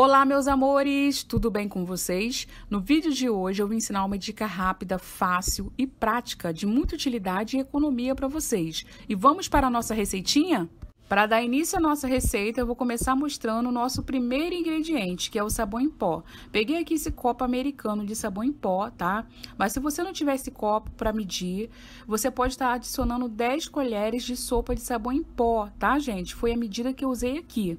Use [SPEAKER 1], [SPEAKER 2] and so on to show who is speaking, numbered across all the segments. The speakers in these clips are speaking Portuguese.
[SPEAKER 1] Olá, meus amores! Tudo bem com vocês? No vídeo de hoje eu vou ensinar uma dica rápida, fácil e prática de muita utilidade e economia para vocês. E vamos para a nossa receitinha? Para dar início à nossa receita, eu vou começar mostrando o nosso primeiro ingrediente, que é o sabão em pó. Peguei aqui esse copo americano de sabão em pó, tá? Mas se você não tiver esse copo para medir, você pode estar tá adicionando 10 colheres de sopa de sabão em pó, tá, gente? Foi a medida que eu usei aqui.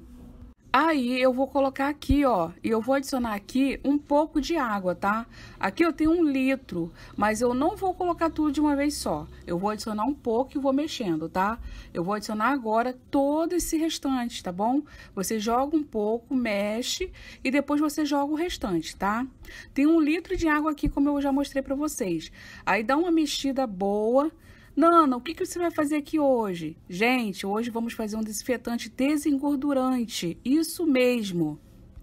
[SPEAKER 1] Aí eu vou colocar aqui, ó, e eu vou adicionar aqui um pouco de água, tá? Aqui eu tenho um litro, mas eu não vou colocar tudo de uma vez só. Eu vou adicionar um pouco e vou mexendo, tá? Eu vou adicionar agora todo esse restante, tá bom? Você joga um pouco, mexe e depois você joga o restante, tá? Tem um litro de água aqui, como eu já mostrei pra vocês. Aí dá uma mexida boa Nana, o que, que você vai fazer aqui hoje? Gente, hoje vamos fazer um desinfetante desengordurante. Isso mesmo.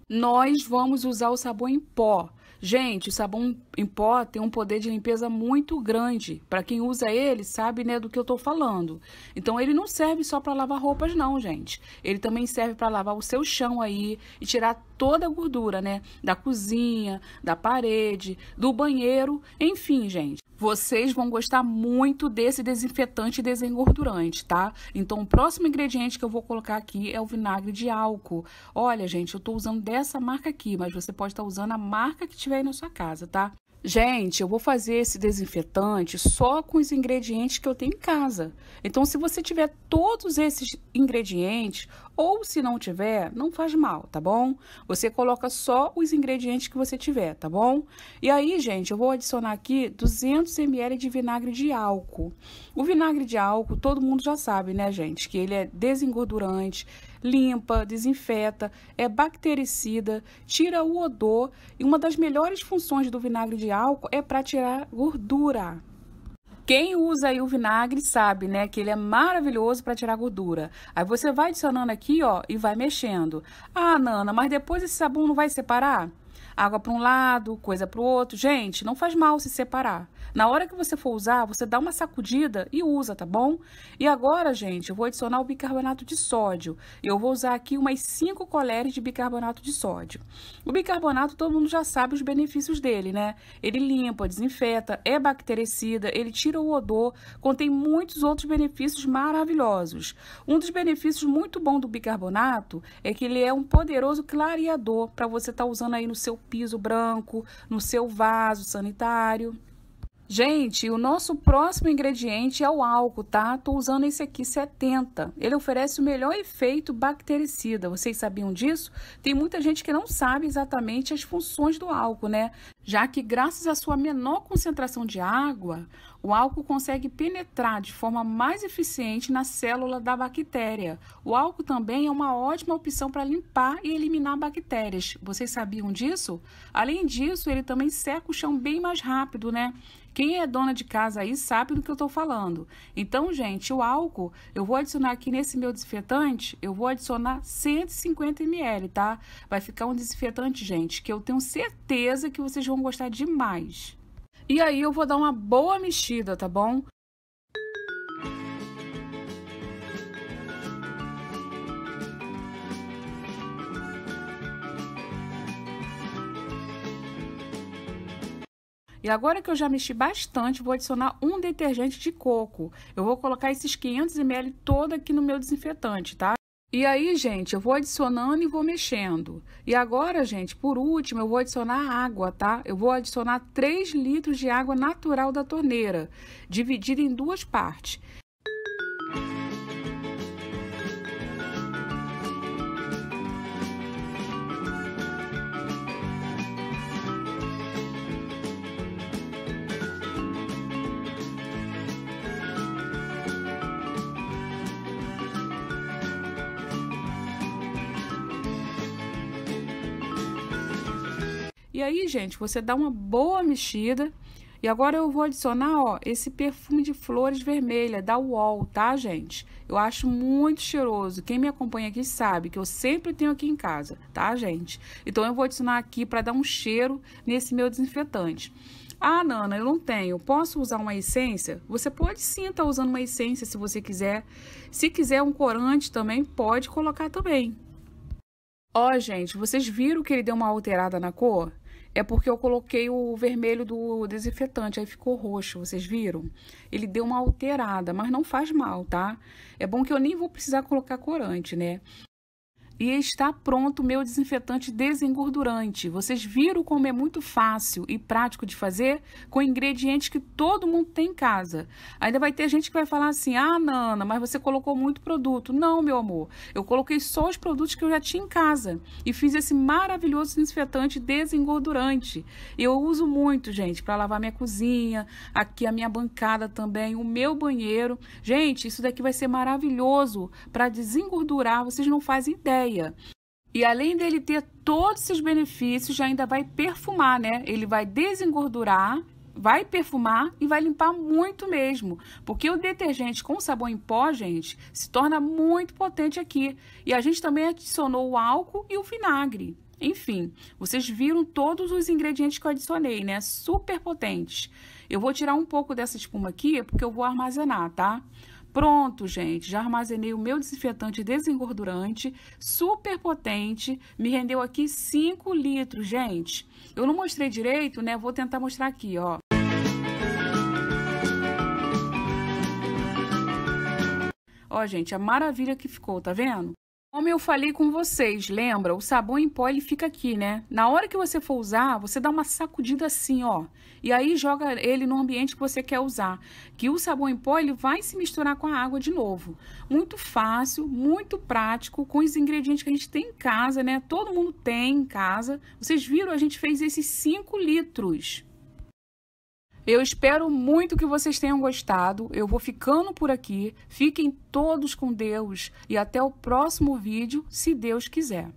[SPEAKER 1] Nós vamos usar o sabão em pó. Gente, o sabão em pó tem um poder de limpeza muito grande. Para quem usa ele, sabe, né, do que eu estou falando. Então ele não serve só para lavar roupas não, gente. Ele também serve para lavar o seu chão aí e tirar toda a gordura, né? Da cozinha, da parede, do banheiro, enfim, gente. Vocês vão gostar muito desse desinfetante e desengordurante, tá? Então, o próximo ingrediente que eu vou colocar aqui é o vinagre de álcool. Olha, gente, eu tô usando dessa marca aqui, mas você pode estar tá usando a marca que tiver aí na sua casa, tá? Gente, eu vou fazer esse desinfetante só com os ingredientes que eu tenho em casa. Então, se você tiver todos esses ingredientes, ou se não tiver, não faz mal, tá bom? Você coloca só os ingredientes que você tiver, tá bom? E aí, gente, eu vou adicionar aqui 200 ml de vinagre de álcool. O vinagre de álcool, todo mundo já sabe, né, gente, que ele é desengordurante, limpa, desinfeta, é bactericida, tira o odor e uma das melhores funções do vinagre de álcool é para tirar gordura. Quem usa aí o vinagre sabe, né, que ele é maravilhoso para tirar gordura. Aí você vai adicionando aqui, ó, e vai mexendo. Ah, Nana, mas depois esse sabão não vai separar? Água para um lado, coisa para o outro. Gente, não faz mal se separar. Na hora que você for usar, você dá uma sacudida e usa, tá bom? E agora, gente, eu vou adicionar o bicarbonato de sódio. Eu vou usar aqui umas 5 colheres de bicarbonato de sódio. O bicarbonato, todo mundo já sabe os benefícios dele, né? Ele limpa, desinfeta, é bactericida, ele tira o odor, contém muitos outros benefícios maravilhosos. Um dos benefícios muito bom do bicarbonato é que ele é um poderoso clareador para você estar tá usando aí no seu piso branco, no seu vaso sanitário. Gente, o nosso próximo ingrediente é o álcool, tá? Tô usando esse aqui 70. Ele oferece o melhor efeito bactericida. Vocês sabiam disso? Tem muita gente que não sabe exatamente as funções do álcool, né? Já que graças à sua menor concentração de água, o álcool consegue penetrar de forma mais eficiente na célula da bactéria. O álcool também é uma ótima opção para limpar e eliminar bactérias. Vocês sabiam disso? Além disso, ele também seca o chão bem mais rápido, né? Quem é dona de casa aí sabe do que eu estou falando. Então, gente, o álcool, eu vou adicionar aqui nesse meu desinfetante, eu vou adicionar 150 ml, tá? Vai ficar um desinfetante, gente, que eu tenho certeza que vocês vão gostar demais. E aí eu vou dar uma boa mexida, tá bom? E agora que eu já mexi bastante, vou adicionar um detergente de coco. Eu vou colocar esses 500 ml todo aqui no meu desinfetante, tá? E aí, gente, eu vou adicionando e vou mexendo. E agora, gente, por último, eu vou adicionar água, tá? Eu vou adicionar 3 litros de água natural da torneira, dividida em duas partes. E aí, gente, você dá uma boa mexida. E agora eu vou adicionar, ó, esse perfume de flores vermelha da UOL, tá, gente? Eu acho muito cheiroso. Quem me acompanha aqui sabe que eu sempre tenho aqui em casa, tá, gente? Então eu vou adicionar aqui para dar um cheiro nesse meu desinfetante. Ah, Nana, eu não tenho. Posso usar uma essência? Você pode sim estar tá usando uma essência se você quiser. Se quiser um corante também, pode colocar também. Ó, gente, vocês viram que ele deu uma alterada na cor? É porque eu coloquei o vermelho do desinfetante, aí ficou roxo, vocês viram? Ele deu uma alterada, mas não faz mal, tá? É bom que eu nem vou precisar colocar corante, né? e está pronto o meu desinfetante desengordurante. Vocês viram como é muito fácil e prático de fazer com ingredientes que todo mundo tem em casa. Ainda vai ter gente que vai falar assim: ah, Nana, mas você colocou muito produto. Não, meu amor, eu coloquei só os produtos que eu já tinha em casa e fiz esse maravilhoso desinfetante desengordurante. Eu uso muito, gente, para lavar minha cozinha, aqui a minha bancada também, o meu banheiro. Gente, isso daqui vai ser maravilhoso para desengordurar, vocês não fazem ideia ideia. E além dele ter todos esses benefícios, já ainda vai perfumar, né? Ele vai desengordurar, vai perfumar e vai limpar muito mesmo. Porque o detergente com sabão em pó, gente, se torna muito potente aqui. E a gente também adicionou o álcool e o vinagre. Enfim, vocês viram todos os ingredientes que eu adicionei, né? Super potentes. Eu vou tirar um pouco dessa espuma aqui, porque eu vou armazenar, tá? Tá? Pronto, gente, já armazenei o meu desinfetante desengordurante, super potente, me rendeu aqui 5 litros, gente. Eu não mostrei direito, né? Vou tentar mostrar aqui, ó. Ó, gente, a maravilha que ficou, tá vendo? Como eu falei com vocês, lembra? O sabão em pó ele fica aqui, né? Na hora que você for usar, você dá uma sacudida assim, ó. E aí joga ele no ambiente que você quer usar. Que o sabão em pó ele vai se misturar com a água de novo. Muito fácil, muito prático, com os ingredientes que a gente tem em casa, né? Todo mundo tem em casa. Vocês viram, a gente fez esses 5 litros. Eu espero muito que vocês tenham gostado. Eu vou ficando por aqui. Fiquem todos com Deus e até o próximo vídeo, se Deus quiser.